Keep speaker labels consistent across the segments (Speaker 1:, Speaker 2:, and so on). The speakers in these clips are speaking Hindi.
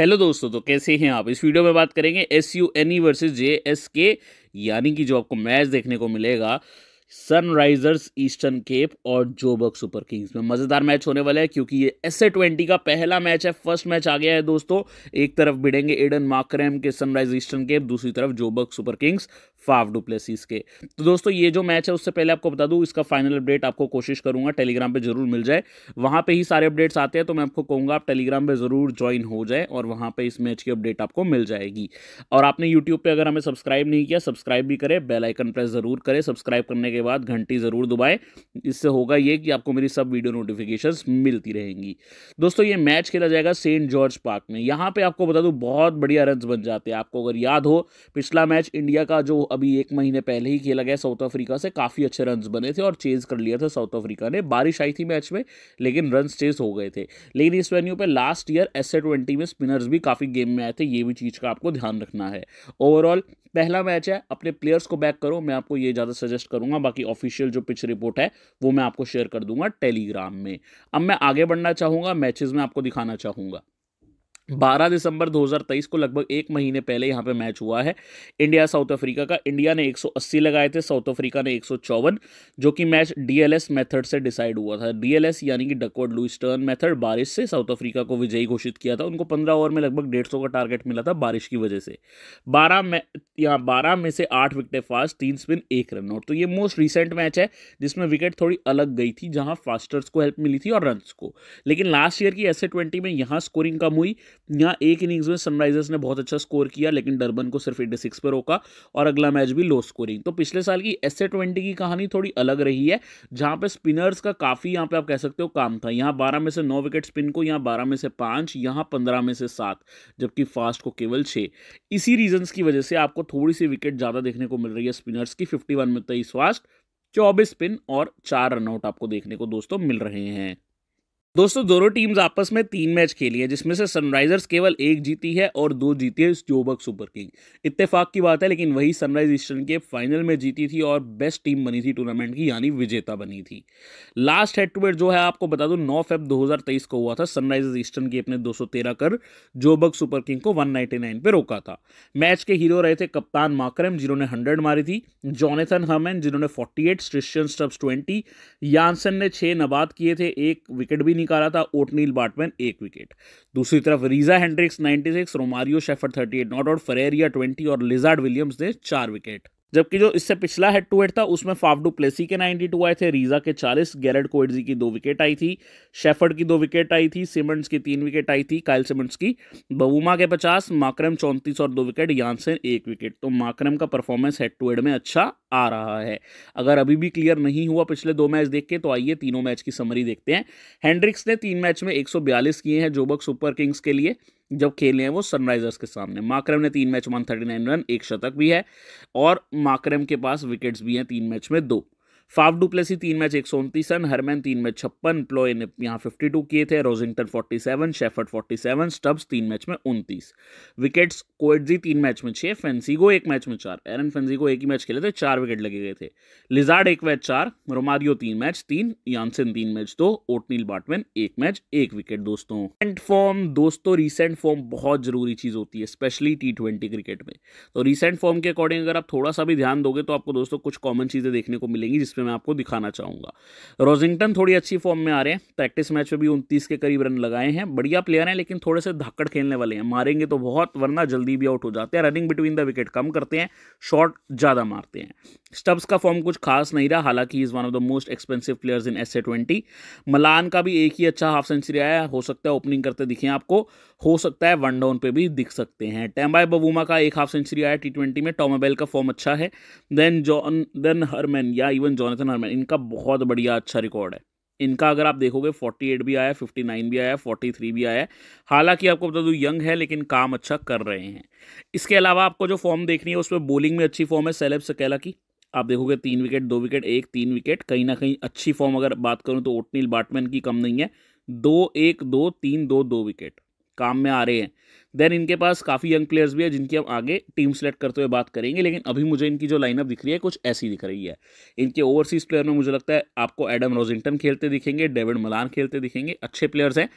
Speaker 1: हेलो दोस्तों तो कैसे हैं आप इस वीडियो में बात करेंगे S U N E versus J S K यानी कि जो आपको मैच देखने को मिलेगा सनराइजर्स ईस्टर्न केप और जोबक सुपर किंग्स में मज़ेदार मैच होने वाला है क्योंकि ये एस ए ट्वेंटी का पहला मैच है फर्स्ट मैच आ गया है दोस्तों एक तरफ भिड़ेंगे एडन मार्क्रम के सनराइज ईस्टर्न केप दूसरी तरफ Joburg super kings Faf du Plessis के तो दोस्तों ये जो मैच है उससे पहले आपको बता दूँ इसका फाइनल अपडेट आपको कोशिश करूँगा टेलीग्राम पर जरूर मिल जाए वहाँ पर ही सारे अपडेट्स आते हैं तो मैं आपको कहूँगा आप टेलीग्राम पर ज़रूर ज्वाइन हो जाए और वहाँ पर इस मैच की अपडेट आपको मिल जाएगी और आपने यूट्यूब पर अगर हमें सब्सक्राइब नहीं किया सब्सक्राइब भी करें बेलाइकन प्रेस ज़रूर करें सब्सक्राइब करने के बाद घंटी ज़रूर दुबाएँ इससे होगा ये कि आपको मेरी सब वीडियो नोटिफिकेशन मिलती रहेंगी दोस्तों ये मैच खेला जाएगा सेंट जॉर्ज पार्क में यहाँ पर आपको बता दूँ बहुत बढ़िया रन बन जाते हैं आपको अगर याद हो पिछला मैच इंडिया का जो अभी एक महीने पहले ही खेला गया साउथ अफ्रीका से काफ़ी अच्छे रन बने थे और चेज कर लिया था साउथ अफ्रीका ने बारिश आई थी मैच में लेकिन रन चेज हो गए थे लेकिन इस वेन्यू पर लास्ट ईयर एस ट्वेंटी में स्पिनर्स भी काफ़ी गेम में आए थे ये भी चीज़ का आपको ध्यान रखना है ओवरऑल पहला मैच है अपने प्लेयर्स को बैक करो मैं आपको ये ज़्यादा सजेस्ट करूँगा बाकी ऑफिशियल जो पिच रिपोर्ट है वो मैं आपको शेयर कर दूंगा टेलीग्राम में अब मैं आगे बढ़ना चाहूँगा मैचेस में आपको दिखाना चाहूँगा बारह दिसंबर 2023 को लगभग एक महीने पहले यहाँ पे मैच हुआ है इंडिया साउथ अफ्रीका का इंडिया ने 180 लगाए थे साउथ अफ्रीका ने एक जो कि मैच डीएलएस मेथड से डिसाइड हुआ था डीएलएस यानी कि डकवर्ड लुइस्टर्न टर्न मेथड बारिश से साउथ अफ्रीका को विजयी घोषित किया था उनको पंद्रह ओवर में लगभग डेढ़ का टारगेट मिला था बारिश की वजह से बारह यहाँ बारह में से आठ विकेटें फास्ट तीन स्पिन एक रन और तो ये मोस्ट रिसेंट मैच है जिसमें विकेट थोड़ी अलग गई थी जहाँ फास्टर्स को हेल्प मिली थी और रन को लेकिन लास्ट ईयर की एस ट्वेंटी में यहाँ स्कोरिंग कम हुई यहाँ एक इनिंग्स में सनराइजर्स ने बहुत अच्छा स्कोर किया लेकिन डरबन को सिर्फ एट्टी सिक्स पर रोका और अगला मैच भी लो स्कोरिंग तो पिछले साल की एस ट्वेंटी की कहानी थोड़ी अलग रही है जहाँ पे स्पिनर्स का काफ़ी यहाँ पे आप कह सकते हो काम था यहाँ बारह में से नौ विकेट स्पिन को यहाँ बारह में से पाँच यहाँ पंद्रह में से सात जबकि फास्ट को केवल छः इसी रीजन्स की वजह से आपको थोड़ी सी विकेट ज़्यादा देखने को मिल रही है स्पिनर्स की फिफ्टी वन में तेईस फास्ट चौबीस स्पिन और चार रनआउट आपको देखने को दोस्तों मिल रहे हैं दोस्तों दोनों टीम्स आपस में तीन मैच खेली है जिसमें से सनराइजर्स केवल एक जीती है और दो जीती है स्टोबक सुपर किंग इत्तेफाक की बात है लेकिन वही सनराइज ईस्टर्न के फाइनल में जीती थी और बेस्ट टीम बनी थी टूर्नामेंट की यानी विजेता बनी थी लास्ट हेड टू हेड जो है आपको बता दूं नौ फेब 2023 को हुआ था सनराइजर्स ईस्टर्न की अपने दो कर जोबक सुपर किंग को वन पे रोका था मैच के हीरो रहे थे कप्तान माकरम जिन्होंने हंड्रेड मारी थी जॉनेथन हमैन जिन्होंने forty eight Tristan Stubbs twenty Jansen ने छः नबाद किए थे एक विकेट भी निकाला था ओटनील बाटमैन एक विकेट दूसरी तरफ Reeza Hendricks 96 Romario Shepherd 38 not out Ferreira 20 और लिजार्ड विलियम्स ने चार विकेट जबकि जो इससे पिछला हेड टू हेड था उसमें फाफडू प्लेसी के 92 आए थे रीजा के 40 गैरड कोडजी की दो विकेट आई थी शेफर्ड की दो विकेट आई थी सीमेंट्स की तीन विकेट आई थी काइल सिमंड्स की बबूमा के 50 माक्रम 34 और दो विकेट यान से एक विकेट तो माक्रम का परफॉर्मेंस हेड टू हेड में अच्छा आ रहा है अगर अभी भी क्लियर नहीं हुआ पिछले दो मैच देख के तो आइए तीनों मैच की समरी देखते हैं हैंड्रिक्स ने तीन मैच में एक किए हैं जोबक सुपर किंग्स के लिए जब खेले हैं वो सनराइजर्स के सामने माक्रम ने तीन match one thirty nine run एक शतक भी है और माक्रम के पास विकेट्स भी हैं तीन मैच में दो फाफ डुप्लेसी तीन मैच एक सौ उनतीस रन हरमैन तीन मैच छप्पन प्लोए ने यहाँ फिफ्टी टू किए थे Rossington forty seven Shepherd forty seven Stubbs तीन मैच में उनतीस विकेट्स कोएडजी तीन मैच में छः फेंसीगो एक मैच में चार एरन फेंसीगो एक ही मैच खेले थे चार विकेट लगे गए थे लिजार्ड एक मैच चार रोमारियो तीन मैच तीन यानसेन तीन मैच दो ओटनील बाटमैन एक मैच एक विकेट दोस्तों रिसेंट फॉर्म दोस्तों रिसेंट फॉर्म बहुत जरूरी चीज़ होती है स्पेशली टी ट्वेंटी क्रिकेट में तो रिसेंट फॉर्म के अकॉर्डिंग अगर आप थोड़ा सा भी ध्यान दोगे तो आपको दोस्तों कुछ कॉमन चीज़ें देखने को मिलेंगी जिसमें जिसमें मैं आपको दिखाना चाहूँगा रोजिंगटन थोड़ी अच्छी फॉर्म में आ रहे हैं प्रैक्टिस मैच में भी उनतीस के करीब रन लगाए हैं बढ़िया प्लेयर हैं लेकिन थोड़े से धक्कड़ खेलने वाले हैं मारेंगे तो बहुत वरना जल्दी भी आउट हो जाते हैं रनिंग बिटवीन द विकेट कम करते हैं शॉट ज़्यादा मारते हैं स्टब्स का फॉर्म कुछ खास नहीं रहा हालांकि is one of the most expensive players in S A twenty Malan का भी एक ही अच्छा हाफ सेंचुरी आया हो सकता है ओपनिंग करते दिखें आपको हो सकता है वन डाउन पे भी दिख सकते हैं टेम्बाई बबूमा का एक हाफ सेंचुरी आया टी ट्वेंटी में टॉमाबेल का फॉर्म अच्छा है देन जॉन देन हरमैन या इवन जॉन जोनाथन हरमैन इनका बहुत बढ़िया अच्छा रिकॉर्ड है इनका अगर आप देखोगे 48 भी आया 59 भी आया 43 भी आया हालांकि आपको बता दूं यंग है लेकिन काम अच्छा कर रहे हैं इसके अलावा आपको जो फॉर्म देखनी है उसमें बॉलिंग में अच्छी फॉर्म है सेलेब सकेला की आप देखोगे तीन विकेट दो विकेट एक तीन विकेट कहीं ना कहीं अच्छी फॉर्म अगर बात करूँ तो ओटनील बाटमैन की कम नहीं है दो एक दो तीन दो दो विकेट काम में आ रहे हैं देन इनके पास काफ़ी यंग प्लेयर्स भी है जिनकी हम आगे टीम सेलेक्ट करते हुए बात करेंगे लेकिन अभी मुझे इनकी जो लाइनअप दिख रही है कुछ ऐसी दिख रही है इनके ओवरसीज़ प्लेयर में मुझे लगता है आपको एडम रोजिंगटन खेलते दिखेंगे डेविड मलान खेलते दिखेंगे अच्छे प्लेयर्स हैं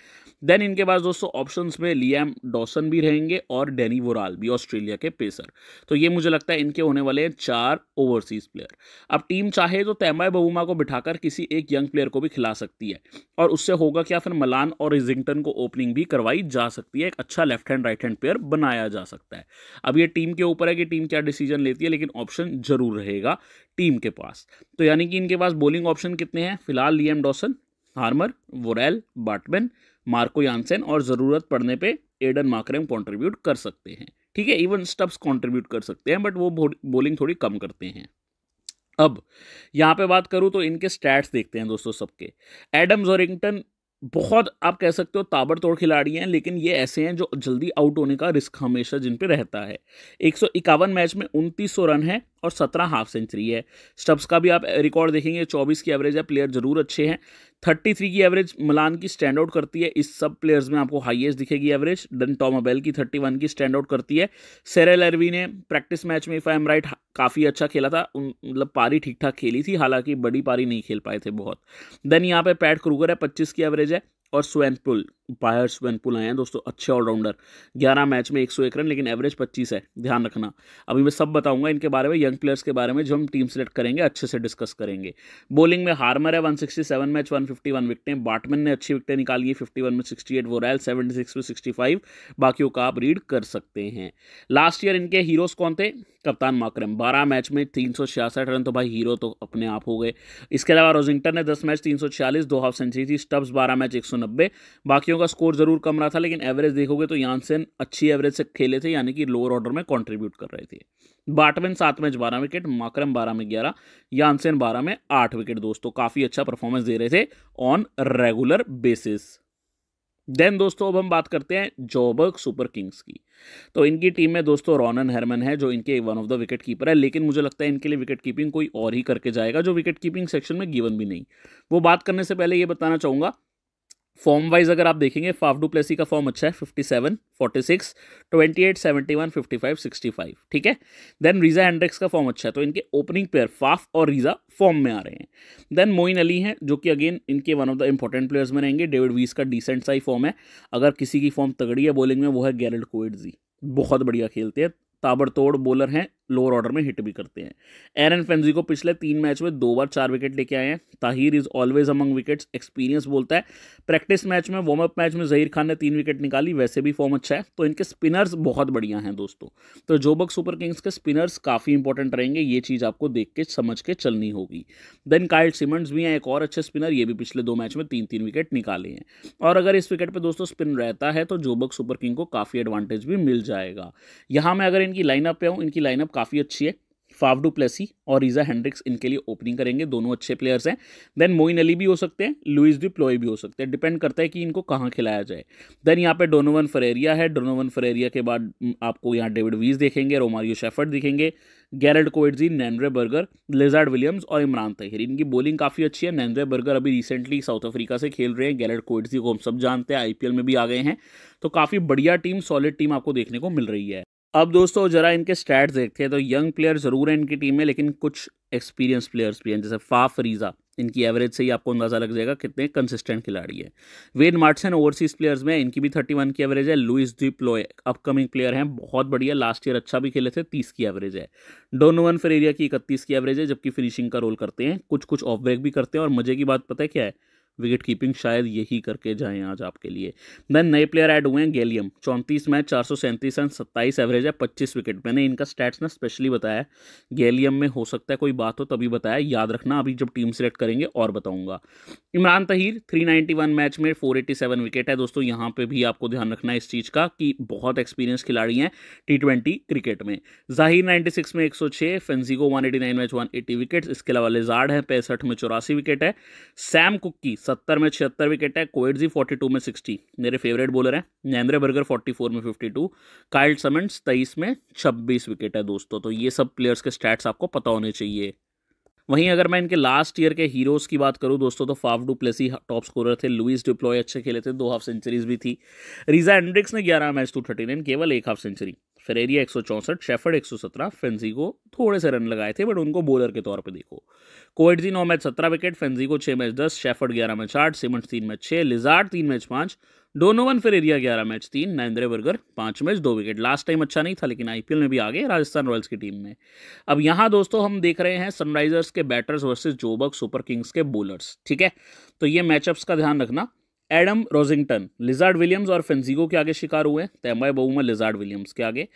Speaker 1: देन इनके पास दोस्तों ऑप्शन में लियाम डॉसन भी रहेंगे और डेनी वोराल भी ऑस्ट्रेलिया के पेसर तो ये मुझे लगता है इनके होने वाले हैं चार ओवरसीज़ प्लेयर अब टीम चाहे तो तैमाय बबूमा को बिठाकर किसी एक यंग प्लेयर को भी खिला सकती है और उससे होगा क्या फिर मलान और रिजिंगटन को ओपनिंग भी करवाई जा सकती है एक अच्छा left hand and right hand pair बनाया जा सकता है अब ये टीम के ऊपर है कि टीम क्या डिसीजन लेती है लेकिन ऑप्शन जरूर रहेगा टीम के पास तो यानी कि इनके पास बॉलिंग ऑप्शन कितने हैं फिलहाल Liam Dawson Harmer Worrall Baartman Marco Jansen और ज़रूरत पड़ने पर एडन मार्करेम कॉन्ट्रीब्यूट कर सकते हैं ठीक है इवन स्टब्स कॉन्ट्रीब्यूट कर सकते हैं बट वो बॉलिंग थोड़ी कम करते हैं अब यहाँ पे बात करूँ तो इनके स्टैट्स देखते हैं दोस्तों सबके एडम जोरिंगटन बहुत आप कह सकते हो ताबड़तोड़ खिलाड़ी हैं लेकिन ये ऐसे हैं जो जल्दी आउट होने का रिस्क हमेशा जिन पे रहता है एक मैच में उनतीस रन है और सत्रह हाफ सेंचुरी है स्टब्स का भी आप रिकॉर्ड देखेंगे चौबीस की एवरेज है प्लेयर जरूर अच्छे हैं थर्टी थ्री की एवरेज मिलान की स्टैंड आउट करती है इस सब प्लेयर्स में आपको हाईएस्ट दिखेगी एवरेज डन अबेल की थर्टी वन की स्टैंड आउट करती है सेरेल एरवी ने प्रैक्टिस मैच में इफ आई एम राइट काफ़ी अच्छा खेला था मतलब पारी ठीक ठाक खेली थी हालांकि बड़ी पारी नहीं खेल पाए थे बहुत देन यहाँ पे पैट क्रूगर है पच्चीस की एवरेज है और स्वैन पुल पायर्स वेनपुल आए हैं दोस्तों अच्छे ऑलराउंडर 11 मैच में 101 रन लेकिन एवरेज 25 है ध्यान रखना अभी मैं सब बताऊंगा इनके बारे में यंग प्लेयर्स के बारे में जो हम टीम सेलेक्ट करेंगे अच्छे से डिस्कस करेंगे बॉलिंग में हार्मर है 167 मैच 151 विकटें बाटमैन ने अच्छी विकटें निकाली है फिफ्टी में सिक्सटी एट वोरैल सेवेंटी में सिक्सटी बाकियों का आप रीड कर सकते हैं लास्ट ईयर इनके हीरोज़ कौन थे कप्तान माक्रम बारह मैच में तीन रन तो भाई हीरो तो अपने आप हो गए इसके अलावा रोजिंगटन ने दस मैच तीन सौ दो हाफ सेंचुरी थी स्टब्स बारह मैच एक बाकियों का स्कोर जरूर कम रहा था लेकिन एवरेज देखोगे तो यानसेन अच्छी एवरेज से खेले थे यानी कि लोअर ऑर्डर में कॉन्ट्रीब्यूट कर रहे थे बाटमैन सात मैच बारह विकेट माक्रम बारह में ग्यारह यानसेन बारह में आठ विकेट दोस्तों काफ़ी अच्छा परफॉर्मेंस दे रहे थे ऑन रेगुलर बेसिस देन दोस्तों अब हम बात करते हैं जॉबर्ग सुपर किंग्स की तो इनकी टीम में दोस्तों रोनन हेरमन है जो इनके one of the wicket keeper है लेकिन मुझे लगता है इनके लिए विकेट कीपिंग कोई और ही करके जाएगा जो विकेट कीपिंग सेक्शन में गिवन भी नहीं वो बात करने से पहले ये बताना चाहूँगा फॉर्म वाइज अगर आप देखेंगे फाफडू प्लेसी का फॉर्म अच्छा है fifty seven forty six twenty eight seventy one fifty five sixty five ठीक है देन रीजा हैंड्रिक्स का फॉर्म अच्छा है तो इनके ओपनिंग प्लेयर फाफ और रीजा फॉर्म में आ रहे हैं देन मोइन अली हैं जो कि अगेन इनके one of the important players में रहेंगे डेविड वीस का डिसेंट सा ही फॉर्म है अगर किसी की फॉर्म तगड़ी है बॉलिंग में वो है कोविड जी बहुत बढ़िया खेलते हैं ताबड़तोड़ बॉलर हैं लोअर ऑर्डर में हिट भी करते हैं एरन फेंजी को पिछले तीन मैच में दो बार चार विकेट लेके आए हैं Tahir is always among wickets experience बोलता है प्रैक्टिस मैच में वार्म अप मैच में जहीर खान ने तीन विकेट निकाली वैसे भी फॉर्म अच्छा है तो इनके स्पिनर्स बहुत बढ़िया हैं दोस्तों तो जोबक सुपर किंग्स के स्पिनर्स काफ़ी इंपॉर्टेंट रहेंगे ये चीज़ आपको देख के समझ के चलनी होगी देन काइल सिमंड्स भी हैं एक और अच्छे स्पिनर ये भी पिछले दो मैच में तीन तीन विकेट निकाले हैं और अगर इस विकेट पर दोस्तों स्पिन रहता है तो जोबक सुपर किंग को काफ़ी एडवांटेज भी मिल जाएगा यहाँ मैं अगर इनकी लाइनअप पे हूँ इनकी लाइनअप काफ़ी अच्छी है फावडू प्लेसी और रीजा हैंड्रिक्स इनके लिए ओपनिंग करेंगे दोनों अच्छे प्लेयर्स हैं देन मोइन अली भी हो सकते हैं लुइस डी प्लोई भी हो सकते हैं डिपेंड करता है कि इनको कहाँ खिलाया जाए देन यहाँ पे डोनोवन फरेरिया है डोनोवन फरेरिया के बाद आपको यहाँ डेविड वीज देखेंगे रोमारियो शेफर्ड दिखेंगे Gerald Coetzee Nandre Burger Lizaad Williams और इमरान तहिर इनकी बॉलिंग काफ़ी अच्छी है नैनरे बर्गर अभी रिसेंटली साउथ अफ्रीका से खेल रहे हैं गैरड कोइडजी को हम सब जानते हैं आईपीएल में भी आ गए हैं तो काफ़ी बढ़िया टीम सॉलिड टीम आपको देखने को मिल रही है अब दोस्तों जरा इनके स्टैट्स देखते हैं तो यंग प्लेयर ज़रूर हैं इनकी टीम में लेकिन कुछ एक्सपीरियंस प्लेयर्स भी हैं जैसे फाफ रीज़ा इनकी एवरेज से ही आपको अंदाज़ा लग जाएगा कितने कंसिस्टेंट खिलाड़ी है वेन मार्टसन ओवरसीज़ प्लेयर्स में इनकी भी थर्टी वन की एवरेज है लुइस लोए अपकमिंग प्लेयर हैं बहुत बढ़िया लास्ट ईयर अच्छा भी खेले थे तीस की एवरेज है डोनोवन फेरेरिया की इकतीस की एवरेज है जबकि फिनिशिंग का रोल करते हैं कुछ कुछ ऑफ ब्रेक भी करते हैं और मज़े की बात पता है क्या है विकेट कीपिंग शायद यही करके जाएँ आज आपके लिए देन नए प्लेयर ऐड हुए हैं गैलियम चौंतीस मैच चार सौ सैंतीस रन सत्ताईस एवरेज है पच्चीस विकेट मैंने इनका स्टैट्स ना स्पेशली बताया गैलियम में हो सकता है कोई बात हो तभी बताया याद रखना अभी जब टीम सेलेक्ट करेंगे और बताऊँगा इमरान तहीर थ्री मैच में फोर विकेट है दोस्तों यहाँ पर भी आपको ध्यान रखना है इस चीज़ का कि बहुत एक्सपीरियंस खिलाड़ी हैं टी क्रिकेट में जाहिर सिक्स में एक one eighty nine match eighty wickets इसके अलावा लेजार्ड है पैंसठ में चौरासी विकेट है सैम कुक की सत्तर में छिहत्तर विकेट है कोएडजी जी फोर्टी टू में सिक्सटी मेरे फेवरेट बॉलर हैं नैंद्रे बर्गर फोर्टी फोर में फिफ्टी टू कार्ल समेंट्स तेईस में छब्बीस विकेट है दोस्तों तो ये सब प्लेयर्स के स्टैट्स आपको पता होने चाहिए वहीं अगर मैं इनके लास्ट ईयर के हीरोज़ की बात करूं दोस्तों तो Faf du Plessis top scorer थे लुइस डिप्लॉय अच्छे खेले थे दो हाफ सेंचुरीज भी थी रीजा एंड्रिक्स ने ग्यारह मैच टू थर्टी नाइन केवल एक हाफ सेंचुरी फेरेरिया एक सौ चौंसठ शेफर्ड एक सौ सत्रह को थोड़े से रन लगाए थे बट उनको बॉलर के तौर पे देखो कोविडजी नौ मैच सत्रह विकेट को छः मैच दस शेफर्ड ग्यारह मैच आठ सिमंस तीन मैच छः लिजार्ड तीन मैच पाँच डोनोवन फेरेरिया ग्यारह मैच तीन नरेंद्र बर्गर पाँच मैच दो विकेट लास्ट टाइम अच्छा नहीं था लेकिन आईपीएल में भी आ गए राजस्थान रॉयल्स की टीम में अब यहाँ दोस्तों हम देख रहे हैं सनराइजर्स के batters versus Joburg super kings के बॉलर्स ठीक है तो ये मैचअप्स का ध्यान रखना एडम रोजिंगटन लिजार्ड विलियम्स और फेंसिगो के आगे शिकार हुए तैमाय तो बहुमा लिजार्ड विलियम्स के आगे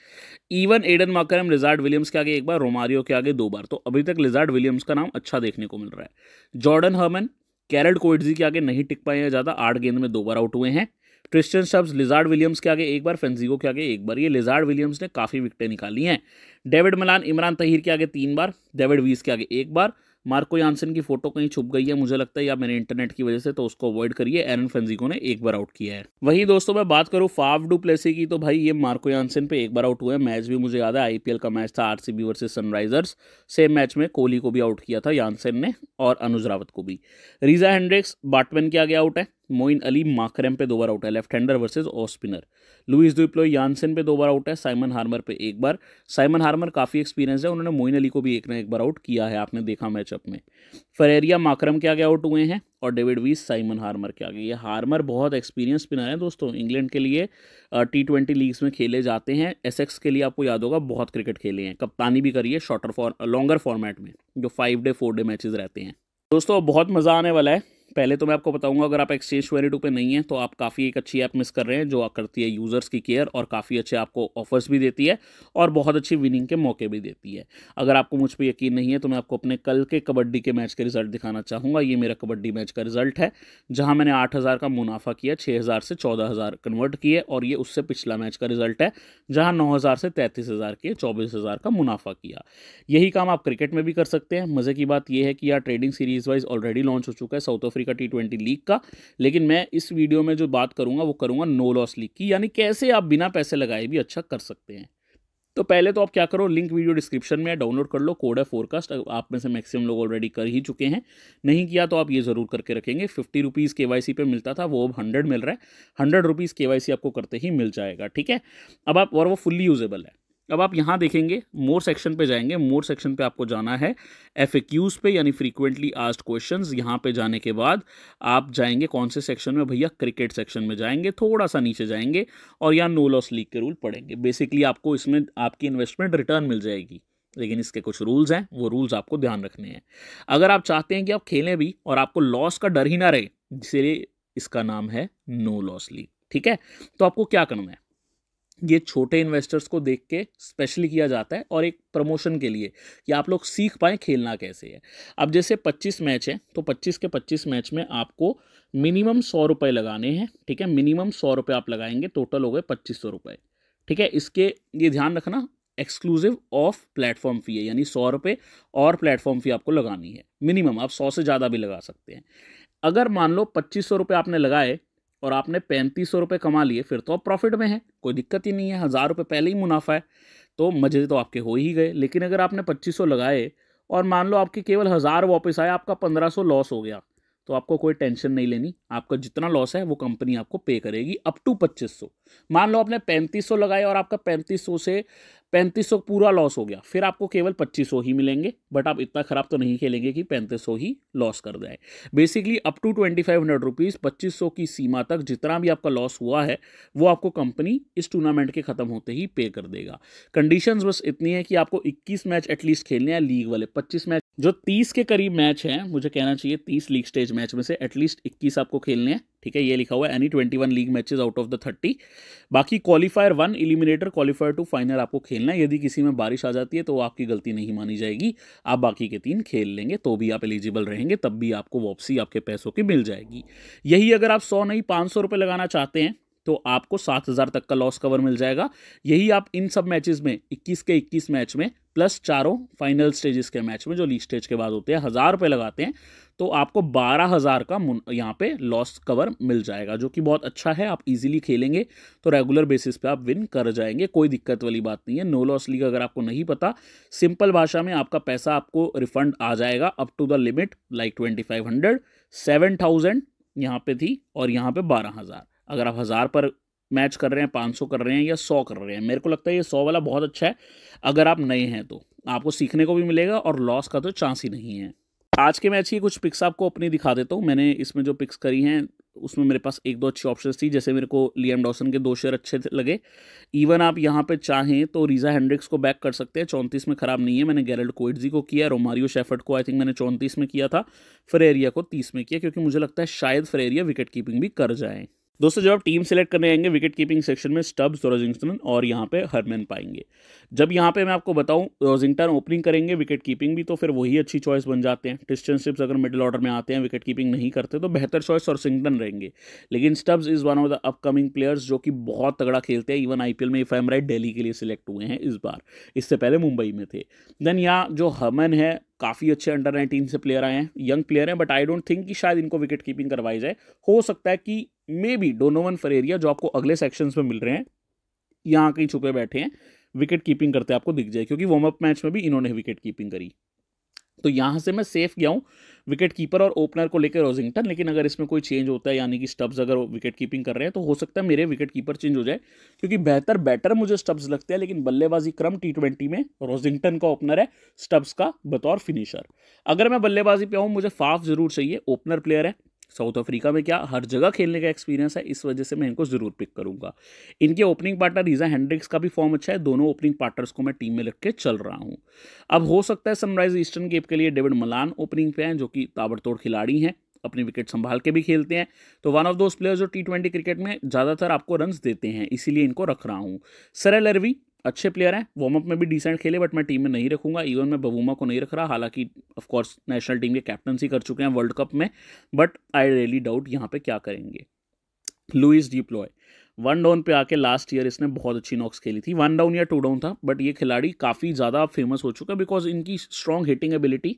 Speaker 1: even Aiden Markram Lizaad Williams के आगे एक बार रोमारियो के आगे दो बार तो अभी तक लिजार्ड विलियम्स का नाम अच्छा देखने को मिल रहा है जॉर्डन हर्मन कैरल कोइडजी के आगे नहीं टिक पाए हैं ज़्यादा आठ गेंद में दो बार आउट हुए हैं ट्रिस्टन शब्स लिजार्ड विलियम्स के आगे एक बार फेंसिगो के आगे एक बार ये लिजार्ड विलियम्स ने काफ़ी विकटें निकाली हैं डेविड मलान इमरान तहीर के आगे तीन बार डेविड वीस के आगे एक बार मार्को यानसन की फोटो कहीं छुप गई है मुझे लगता है या मेरे इंटरनेट की वजह से तो उसको अवॉइड करिए एरन फेंजिको ने एक बार आउट किया है वही दोस्तों मैं बात करूँ फाफ डू प्लेसी की तो भाई ये मार्को यानसन पे एक बार आउट हुआ है मैच भी मुझे याद है आईपीएल का मैच था RCB versus Sunrisers same match में कोहली को भी आउट किया था यानसन ने और अनुज रावत को भी रीजा हेंड्रिक्स बाटमैन किया गया आउट है मोइन अली माकरम पे दो बार आउट है left hander versus off spinner Leus du Plooy Jansen पे दो बार आउट है साइमन हार्मर पे एक बार साइमन हार्मर काफ़ी एक्सपीरियंस है उन्होंने मोइन अली को भी एक ना एक बार आउट किया है आपने देखा मैचअप में फरेरिया माकरम के आगे आउट हुए हैं और डेविड वीस साइमन हार्मर के आगे ये हार्मर बहुत एक्सपीरियंस स्पिनर है दोस्तों इंग्लैंड के लिए टी ट्वेंटी लीग्स में खेले जाते हैं एसेक्स के लिए आपको याद होगा बहुत क्रिकेट खेले हैं कप्तानी भी करिए शॉर्टर फॉर लॉन्गर फॉर्मेट में जो five day four day matches रहते हैं दोस्तों बहुत मज़ा आने वाला है पहले तो मैं आपको बताऊंगा अगर आप एक्सचेंज ट्वेंटी टू पर नहीं है तो आप काफ़ी एक अच्छी ऐप मिस कर रहे हैं जो करती है यूज़र्स की केयर और काफ़ी अच्छे आपको ऑफर्स भी देती है और बहुत अच्छी विनिंग के मौके भी देती है अगर आपको मुझ पर यकीन नहीं है तो मैं आपको अपने कल के कबड्डी के मैच के रिजल्ट दिखाना चाहूँगा ये मेरा कबड्डी मैच का रिजल्ट है जहाँ मैंने आठ का मुनाफा किया छः से चौदह कन्वर्ट किए और ये उससे पिछला मैच का रिजल्ट है जहाँ नौ से तैंतीस के चौबीस का मुनाफा किया यही काम आप क्रिकेट में भी कर सकते हैं मज़े की बात यह है कि यार trading series wise already launch हो चुका है South of Africa T twenty league का लेकिन मैं इस वीडियो में जो बात करूँगा वो करूँगा नो लॉस लीग की यानी कैसे आप बिना पैसे लगाए भी अच्छा कर सकते हैं तो पहले तो आप क्या करो लिंक वीडियो डिस्क्रिप्शन में डाउनलोड कर लो कोड है फोरकास्ट आप में से मैक्सिमम लोग ऑलरेडी कर ही चुके हैं नहीं किया तो आप ये ज़रूर करके रखेंगे फिफ्टी रुपीज़ के वाई पे मिलता था वो अब हंड्रेड मिल रहा है हंड्रेड रुपीज़ के आपको करते ही मिल जाएगा ठीक है अब आप और वो फुल्ली यूजेबल है अब आप यहाँ देखेंगे मोर सेक्शन पे जाएंगे मोर सेक्शन पे आपको जाना है एफ पे यानी फ्रीक्वेंटली आस्ट क्वेश्चन यहाँ पे जाने के बाद आप जाएंगे कौन से सेक्शन में भैया क्रिकेट सेक्शन में जाएंगे थोड़ा सा नीचे जाएंगे और यहाँ नो लॉस लीग के रूल पढ़ेंगे बेसिकली आपको इसमें आपकी इन्वेस्टमेंट रिटर्न मिल जाएगी लेकिन इसके कुछ रूल्स हैं वो रूल्स आपको ध्यान रखने हैं अगर आप चाहते हैं कि आप खेलें भी और आपको लॉस का डर ही ना रहे इसलिए इसका नाम है नो लॉस लीग ठीक है तो आपको क्या करना है ये छोटे इन्वेस्टर्स को देख के स्पेशली किया जाता है और एक प्रमोशन के लिए कि आप लोग सीख पाएँ खेलना कैसे है अब जैसे 25 मैच है तो 25 के 25 मैच में आपको मिनिमम सौ रुपये लगाने हैं ठीक है मिनिमम सौ रुपये आप लगाएंगे टोटल हो गए पच्चीस सौ रुपये ठीक है इसके ये ध्यान रखना एक्सक्लूसिव ऑफ प्लेटफॉर्म फ़ी है यानी सौ रुपये और प्लेटफॉर्म फ़ी आपको लगानी है मिनिमम आप सौ से ज़्यादा भी लगा सकते हैं अगर मान लो पच्चीस सौ रुपये आपने लगाए और आपने पैंतीस सौ रुपये कमा लिए फिर तो आप प्रॉफिट में हैं कोई दिक्कत ही नहीं है हज़ार रुपये पहले ही मुनाफा है तो मज़े तो आपके हो ही गए लेकिन अगर आपने पच्चीस सौ लगाए और मान लो आपके केवल हज़ार वापस आए आपका पंद्रह सौ लॉस हो गया तो आपको कोई टेंशन नहीं लेनी आपका जितना लॉस है वो कंपनी आपको पे करेगी अप टू पच्चीस सौ मान लो आपने पैंतीस सौ लगाए और आपका पैंतीस सौ से पैंतीस सौ पूरा लॉस हो गया फिर आपको केवल पच्चीस सौ ही मिलेंगे बट आप इतना ख़राब तो नहीं खेलेंगे कि पैंतीस सौ ही लॉस कर जाए basically up to twenty five hundred rupees पच्चीस सौ की सीमा तक जितना भी आपका लॉस हुआ है वो आपको कंपनी इस टूर्नामेंट के ख़त्म होते ही पे कर देगा कंडीशंस बस इतनी है कि आपको इक्कीस मैच एटलीस्ट खेलने हैं लीग वाले पच्चीस मैच जो तीस के करीब मैच हैं मुझे कहना चाहिए तीस लीग स्टेज मैच में से एटलीस्ट इक्कीस आपको खेलने हैं ठीक है ये लिखा हुआ है any twenty one league matches out of the thirty बाकी qualifier one eliminator qualifier two final आपको खेलना है यदि किसी में बारिश आ जाती है तो आपकी गलती नहीं मानी जाएगी आप बाकी के तीन खेल लेंगे तो भी आप एलिजिबल रहेंगे तब भी आपको वापसी आपके पैसों की मिल जाएगी यही अगर आप सौ नहीं पाँच सौ लगाना चाहते हैं तो आपको सात हज़ार तक का लॉस कवर मिल जाएगा यही आप इन सब मैचेस में इक्कीस के इक्कीस मैच में प्लस चारों फाइनल स्टेजेस के मैच में जो लीग स्टेज के बाद होते हैं हज़ार रुपये लगाते हैं तो आपको बारह हज़ार का यहाँ पे लॉस कवर मिल जाएगा जो कि बहुत अच्छा है आप इजीली खेलेंगे तो रेगुलर बेसिस पे आप विन कर जाएंगे कोई दिक्कत वाली बात नहीं है नो लॉस लीग अगर आपको नहीं पता सिंपल भाषा में आपका पैसा आपको रिफंड आ जाएगा up to the limit like twenty five hundred seven thousand यहाँ पर थी और यहाँ पर बारह हज़ार अगर आप हज़ार पर मैच कर रहे हैं पाँच सौ कर रहे हैं या सौ कर रहे हैं मेरे को लगता है ये सौ वाला बहुत अच्छा है अगर आप नए हैं तो आपको सीखने को भी मिलेगा और लॉस का तो चांस ही नहीं है आज के मैच की कुछ पिक्स आपको अपनी दिखा देता हूँ मैंने इसमें जो पिक्स करी हैं उसमें मेरे पास एक दो अच्छी ऑप्शन थी जैसे मेरे को लियम डॉसन के दो शेयर अच्छे लगे इवन आप यहाँ पे चाहें तो रीजा हैंड्रिक्स को बैक कर सकते हैं चौंतीस में ख़राब नहीं है मैंने गैरल्ड कोइडजी को किया रोमारियो शेफर्ट को आई थिंक मैंने चौंतीस में किया था फ्रेरिया को तीस में किया क्योंकि मुझे लगता है शायद फ्रेरिया विकेट कीपिंग भी कर जाएँ दोस्तों जब आप टीम सेलेक्ट करने आएंगे विकेट कीपिंग सेक्शन में स्टब्स रोजिंगटन और यहाँ पे हरमैन पाएंगे जब यहाँ पे मैं आपको बताऊँ रोजिंगटन ओपनिंग करेंगे विकेट कीपिंग भी तो फिर वही अच्छी चॉइस बन जाते हैं क्रिस्टन स्टिप्स अगर मिडिल ऑर्डर में आते हैं विकेट कीपिंग नहीं करते तो बेहतर चॉइस और सिंगटन रहेंगे लेकिन Stubbs is one of the upcoming players जो कि बहुत तगड़ा खेलते हैं इवन आई में इफ एम राइट डेली के लिए सिलेक्ट हुए हैं इस बार इससे पहले मुंबई में थे देन यहाँ जो हमन है काफ़ी अच्छे अंडर नाइनटीन से प्लेयर आए हैं यंग प्लेयर हैं बट आई डोंट थिंक कि शायद इनको विकेट कीपिंग करवाई जाए हो सकता है कि मे बी डोनोवन फरेरिया जो आपको अगले सेक्शंस में मिल रहे हैं यहाँ कहीं छुपे बैठे हैं विकेट कीपिंग करते आपको दिख जाए क्योंकि वार्म अप मैच में भी इन्होंने विकेट कीपिंग करी तो यहाँ से मैं सेफ गया हूँ विकेट कीपर और ओपनर को लेकर रोजिंगटन लेकिन अगर इसमें कोई चेंज होता है यानी कि स्टब्स अगर विकेट कीपिंग कर रहे हैं तो हो सकता है मेरे विकेट कीपर चेंज हो जाए क्योंकि बेहतर बैटर मुझे स्टब्स लगते हैं लेकिन बल्लेबाजी क्रम टी ट्वेंटी में रोजिंगटन का ओपनर है स्टब्स का बतौर फिनिशर अगर मैं बल्लेबाजी पे आऊँ मुझे फाफ जरूर चाहिए ओपनर प्लेयर है साउथ अफ्रीका में क्या हर जगह खेलने का एक्सपीरियंस है इस वजह से मैं इनको ज़रूर पिक करूंगा इनके ओपनिंग पार्टनर रीजा हैंड्रिक्स का भी फॉर्म अच्छा है दोनों ओपनिंग पार्टनर्स को मैं टीम में रख के चल रहा हूं अब हो सकता है सनराइज ईस्टर्न गेप के लिए डेविड मलान ओपनिंग पे हैं जो कि ताबड़तोड़ खिलाड़ी हैं अपनी विकेट संभाल के भी खेलते हैं तो वन ऑफ दोज प्लेयर्स जो टी ट्वेंटी क्रिकेट में ज़्यादातर आपको रन देते हैं इसीलिए इनको रख रहा हूँ सरल अरवी अच्छे प्लेयर हैं वार्म अप में भी डिसेंट खेले बट मैं टीम में नहीं रखूंगा इवन मैं बबूमा को नहीं रख रहा हालांकि ऑफकोर्स नेशनल टीम के कैप्टनसी कर चुके हैं वर्ल्ड कप में बट आई रियली डाउट यहाँ पे क्या करेंगे लुइस डिप्लॉय वन डाउन पे आके लास्ट ईयर इसने बहुत अच्छी नॉक्स खेली थी वन डाउन या टू डाउन था बट ये खिलाड़ी काफ़ी ज़्यादा फेमस हो चुका है बिकॉज इनकी स्ट्रॉन्ग हिटिंग एबिलिटी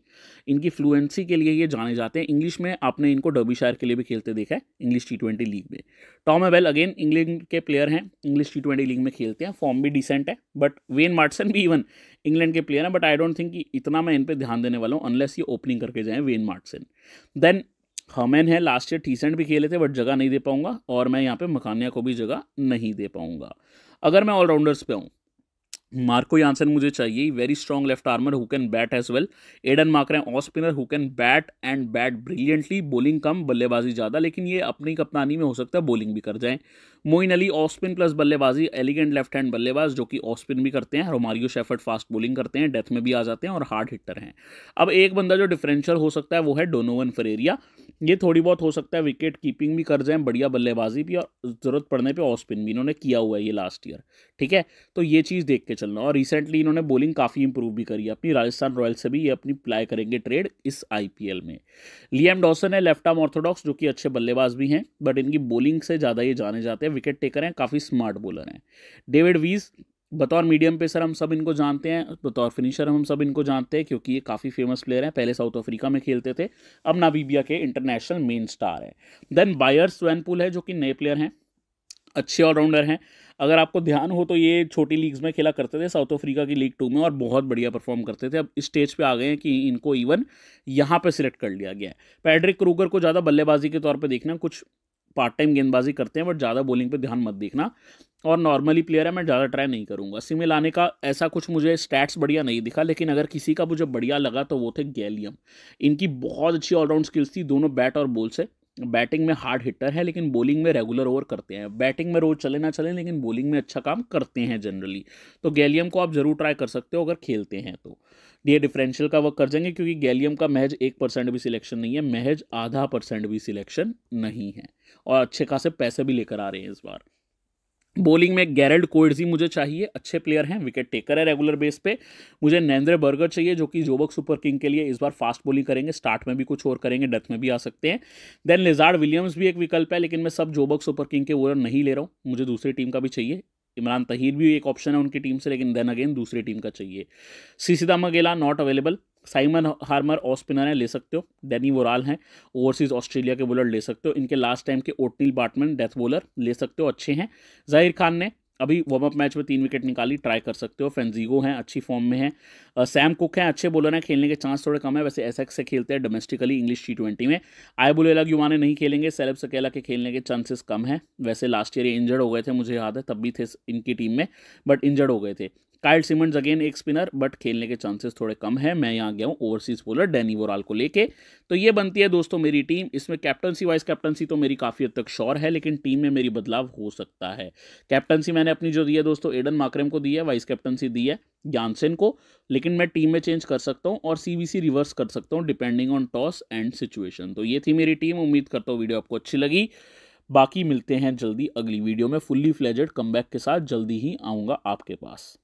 Speaker 1: इनकी फ्लुएंसी के लिए ये जाने जाते हैं इंग्लिश में आपने इनको डबी शायर के लिए भी खेलते देखा है इंग्लिश टी ट्वेंटी लीग में टॉम एवेल अगेन इंग्लैंड के प्लेयर हैं इंग्लिश टी ट्वेंटी लीग में खेलते हैं फॉर्म भी डिसेंट है बट वेन मार्टसन भी इवन इंग्लैंड के प्लेयर हैं बट आई डोंट थिंक कि इतना मैं इन पर ध्यान देने वाला हूँ अनलेस ये ओपनिंग करके जाएँ वेन मार्टसन देन हमेन है लास्ट ईयर टीसेंट भी खेले थे बट जगह नहीं दे पाऊंगा और मैं यहाँ पे मकानिया को भी जगह नहीं दे पाऊंगा अगर मैं ऑलराउंडर्स पे आऊँ मार्को यानसन मुझे चाहिए very strong left armer who can bat as well Aiden Markram रहे हैं off spinner who can bat and bat brilliantly bowling कम बल्लेबाजी ज़्यादा लेकिन ये अपनी कप्तानी में हो सकता है बॉलिंग भी कर जाएँ मोइन अली ऑस्पिन प्लस बल्लेबाजी एलिगेंट लेफ्ट हैंड बल्लेबाज जो कि ऑस्पिन भी करते हैं रोमारियो शेफर्ट फास्ट बॉलिंग करते हैं डेथ में भी आ जाते हैं और हार्ड हिटर हैं अब एक बंदा जो डिफरेंशियल हो सकता है वो है डोनोवन फरेरिया ये थोड़ी बहुत हो सकता है विकेट कीपिंग भी कर जाए बढ़िया बल्लेबाजी भी और ज़रूरत पड़ने पर ऑस्पिन भी इन्होंने किया हुआ है ये लास्ट ईयर ठीक है तो ये चीज़ देख के चलना और रिसेंटली इन्होंने बॉलिंग काफ़ी इंप्रूव भी करी है अपनी राजस्थान रॉयल्स से भी ये अपनी प्लाई करेंगे ट्रेड इस आई में लियम डॉसन है लेफ्ट आर्म ऑर्थोडॉक्स जो कि अच्छे बल्लेबाज भी हैं बट इनकी बॉलिंग से ज़्यादा ये जाने जाते हैं हैं विकेट टेकर हैं काफ़ी स्मार्ट बॉलर हैं डेविड वीज बतौर मीडियम पे सर हम सब इनको जानते हैं बतौर फिनिशर हम सब इनको जानते हैं क्योंकि ये काफ़ी फेमस प्लेयर हैं पहले साउथ अफ्रीका में खेलते थे अब नाबीबिया के इंटरनेशनल मेन स्टार हैं देन बायर स्वैनपुल है जो कि नए प्लेयर हैं अच्छे ऑलराउंडर हैं अगर आपको ध्यान हो तो ये छोटी लीग्स में खेला करते थे साउथ अफ्रीका की लीग टू में और बहुत बढ़िया परफॉर्म करते थे अब इस स्टेज पे आ गए हैं कि इनको इवन यहाँ पे सिलेक्ट कर लिया गया है पैड्रिक क्रूगर को ज़्यादा बल्लेबाजी के तौर पे देखना कुछ पार्ट टाइम गेंदबाजी करते हैं बट ज़्यादा बॉलिंग पे ध्यान मत देखना और नॉर्मली प्लेयर है मैं ज़्यादा ट्राई नहीं करूँगा सिमिल आने का ऐसा कुछ मुझे स्टैट्स बढ़िया नहीं दिखा लेकिन अगर किसी का मुझे बढ़िया लगा तो वो थे गैलियम इनकी बहुत अच्छी ऑलराउंड स्किल्स थी दोनों बैट और बॉल से बैटिंग में हार्ड हिटर है लेकिन बॉलिंग में रेगुलर ओवर करते हैं बैटिंग में रोज चले ना चले लेकिन बॉलिंग में अच्छा काम करते हैं जनरली तो गैलियम को आप जरूर ट्राई कर सकते हो अगर खेलते हैं तो ये डिफरेंशियल का वर्क कर जाएंगे क्योंकि गैलियम का महज एक परसेंट भी सिलेक्शन नहीं है महज आधा परसेंट भी सिलेक्शन नहीं है और अच्छे खासे पैसे भी लेकर आ रहे हैं इस बार बॉलिंग में गैरल्ड कोइडजी मुझे चाहिए अच्छे प्लेयर हैं विकेट टेकर है रेगुलर बेस पे मुझे नरेंद्र बर्गर चाहिए जो कि जोबक सुपर किंग के लिए इस बार फास्ट बॉलिंग करेंगे स्टार्ट में भी कुछ और करेंगे डेथ में भी आ सकते हैं देन लिजार्ड विलियम्स भी एक विकल्प है लेकिन मैं सब जोबक सुपर किंग के ओवर नहीं ले रहा हूँ मुझे दूसरी टीम का भी चाहिए इमरान तहीर भी एक ऑप्शन है उनकी टीम से लेकिन देन अगेन दूसरी टीम का चाहिए सीसीदामा Magala not available Simon Harmer off spinner हैं ले सकते हो डैनी वोराल हैं ओवरसीज़ ऑस्ट्रेलिया के बॉलर ले सकते हो इनके लास्ट टाइम के ओटनील बाटमैन डेथ बॉलर ले सकते हो अच्छे हैं जाहिर खान ने अभी वार्म अप मैच में तीन विकेट निकाली ट्राई कर सकते हो फेंजीगो हैं अच्छी फॉर्म में हैं सैम कुक हैं अच्छे बॉलर हैं खेलने के चांस थोड़े कम है वैसे एस से खेलते हैं डोमेस्टिकली इंग्लिश टी ट्वेंटी में आई बुलेला युवाने नहीं खेलेंगे सैलब सकेला के खेलने के चांसेस कम हैं वैसे लास्ट ईयर ये इंजर्ड हो गए थे मुझे याद है तब भी थे इनकी टीम में बट इंजर्ड हो गए थे काइल सिमंस अगेन एक स्पिनर बट खेलने के चांसेस थोड़े कम है मैं यहाँ गया हूँ ओवरसीज बोलर डैनी वोराल को लेके तो ये बनती है दोस्तों मेरी टीम इसमें कैप्टनसी वाइस कैप्टनसी तो मेरी काफ़ी हद तक श्योर है लेकिन टीम में मेरी बदलाव हो सकता है कैप्टनसी मैंने अपनी जो दी है दोस्तों एडन माकरेम को दी है वाइस कैप्टनसी दी है जानसेन को लेकिन मैं टीम में चेंज कर सकता हूँ और सी रिवर्स कर सकता हूँ depending on toss and situation तो ये थी मेरी टीम उम्मीद करता हूँ वीडियो आपको अच्छी लगी बाकी मिलते हैं जल्दी अगली वीडियो में फुल्ली फ्लेजेड कमबैक के साथ जल्दी ही आऊँगा आपके पास